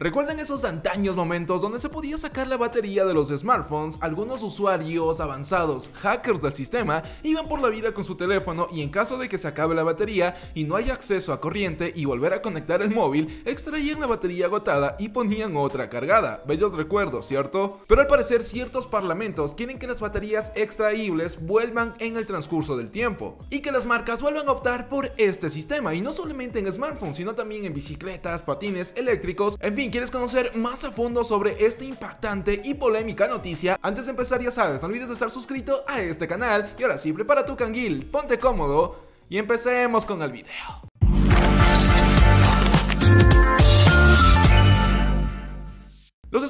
Recuerden esos antaños momentos donde se podía sacar la batería de los smartphones, algunos usuarios avanzados, hackers del sistema, iban por la vida con su teléfono y en caso de que se acabe la batería y no haya acceso a corriente y volver a conectar el móvil, extraían la batería agotada y ponían otra cargada. Bellos recuerdos, ¿cierto? Pero al parecer ciertos parlamentos quieren que las baterías extraíbles vuelvan en el transcurso del tiempo y que las marcas vuelvan a optar por este sistema y no solamente en smartphones, sino también en bicicletas, patines eléctricos, en fin, si quieres conocer más a fondo sobre esta impactante y polémica noticia, antes de empezar ya sabes, no olvides de estar suscrito a este canal y ahora sí, prepara tu canguil, ponte cómodo y empecemos con el video.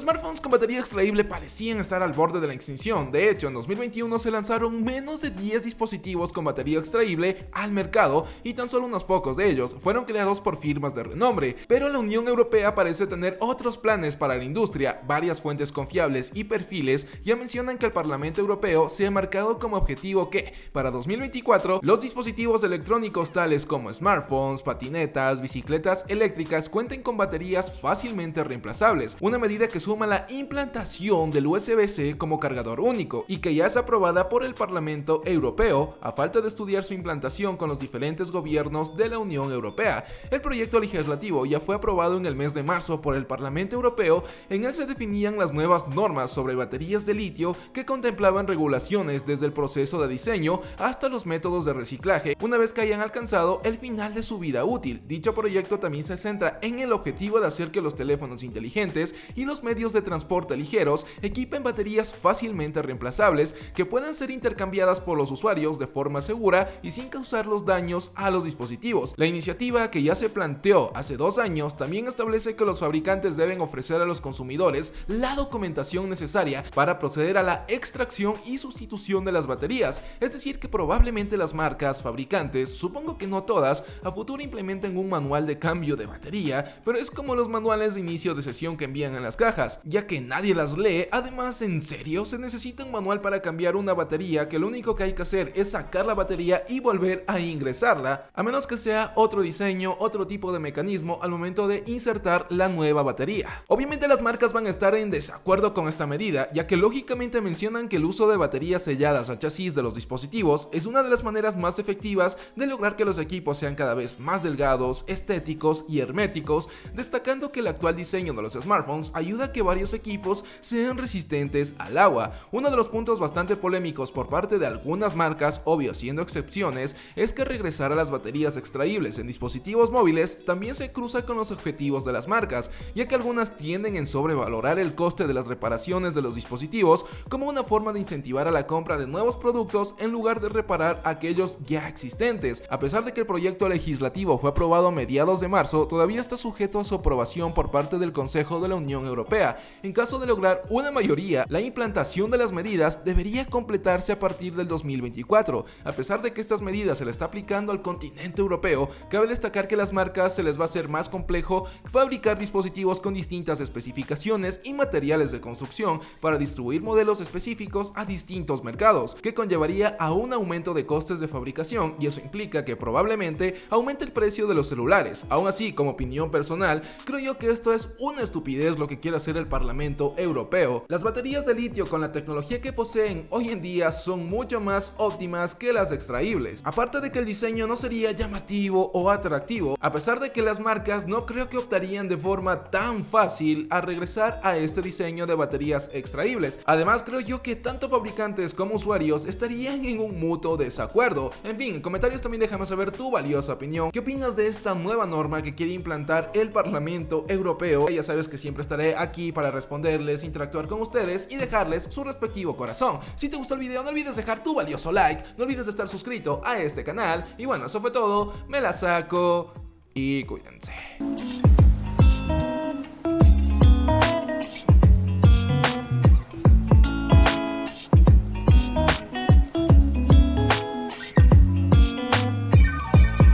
Los smartphones con batería extraíble parecían estar al borde de la extinción. De hecho, en 2021 se lanzaron menos de 10 dispositivos con batería extraíble al mercado y tan solo unos pocos de ellos fueron creados por firmas de renombre. Pero la Unión Europea parece tener otros planes para la industria. Varias fuentes confiables y perfiles ya mencionan que el Parlamento Europeo se ha marcado como objetivo que, para 2024, los dispositivos electrónicos tales como smartphones, patinetas, bicicletas eléctricas cuenten con baterías fácilmente reemplazables, una medida que su suma la implantación del USB-C como cargador único y que ya es aprobada por el Parlamento Europeo a falta de estudiar su implantación con los diferentes gobiernos de la Unión Europea. El proyecto legislativo ya fue aprobado en el mes de marzo por el Parlamento Europeo en el se definían las nuevas normas sobre baterías de litio que contemplaban regulaciones desde el proceso de diseño hasta los métodos de reciclaje una vez que hayan alcanzado el final de su vida útil. Dicho proyecto también se centra en el objetivo de hacer que los teléfonos inteligentes y los medios de transporte ligeros equipen baterías fácilmente reemplazables que puedan ser intercambiadas por los usuarios de forma segura y sin causar los daños a los dispositivos. La iniciativa que ya se planteó hace dos años también establece que los fabricantes deben ofrecer a los consumidores la documentación necesaria para proceder a la extracción y sustitución de las baterías, es decir que probablemente las marcas fabricantes, supongo que no todas, a futuro implementen un manual de cambio de batería, pero es como los manuales de inicio de sesión que envían en las cajas, ya que nadie las lee, además en serio se necesita un manual para cambiar una batería que lo único que hay que hacer es sacar la batería y volver a ingresarla, a menos que sea otro diseño, otro tipo de mecanismo al momento de insertar la nueva batería. Obviamente las marcas van a estar en desacuerdo con esta medida, ya que lógicamente mencionan que el uso de baterías selladas al chasis de los dispositivos es una de las maneras más efectivas de lograr que los equipos sean cada vez más delgados, estéticos y herméticos, destacando que el actual diseño de los smartphones ayuda a que varios equipos sean resistentes al agua. Uno de los puntos bastante polémicos por parte de algunas marcas, obvio siendo excepciones, es que regresar a las baterías extraíbles en dispositivos móviles también se cruza con los objetivos de las marcas, ya que algunas tienden en sobrevalorar el coste de las reparaciones de los dispositivos como una forma de incentivar a la compra de nuevos productos en lugar de reparar aquellos ya existentes. A pesar de que el proyecto legislativo fue aprobado a mediados de marzo, todavía está sujeto a su aprobación por parte del Consejo de la Unión Europea, en caso de lograr una mayoría, la implantación de las medidas debería completarse a partir del 2024. A pesar de que estas medidas se le está aplicando al continente europeo, cabe destacar que a las marcas se les va a hacer más complejo fabricar dispositivos con distintas especificaciones y materiales de construcción para distribuir modelos específicos a distintos mercados, que conllevaría a un aumento de costes de fabricación y eso implica que probablemente aumente el precio de los celulares. Aún así, como opinión personal, creo yo que esto es una estupidez lo que quiere hacer el el Parlamento Europeo, las baterías de litio con la tecnología que poseen hoy en día son mucho más óptimas que las extraíbles. Aparte de que el diseño no sería llamativo o atractivo, a pesar de que las marcas no creo que optarían de forma tan fácil a regresar a este diseño de baterías extraíbles. Además, creo yo que tanto fabricantes como usuarios estarían en un mutuo desacuerdo. En fin, en comentarios también déjame saber tu valiosa opinión. ¿Qué opinas de esta nueva norma que quiere implantar el Parlamento Europeo? Ya sabes que siempre estaré aquí para responderles, interactuar con ustedes y dejarles su respectivo corazón. Si te gustó el video, no olvides dejar tu valioso like, no olvides de estar suscrito a este canal. Y bueno, eso fue todo, me la saco y cuídense.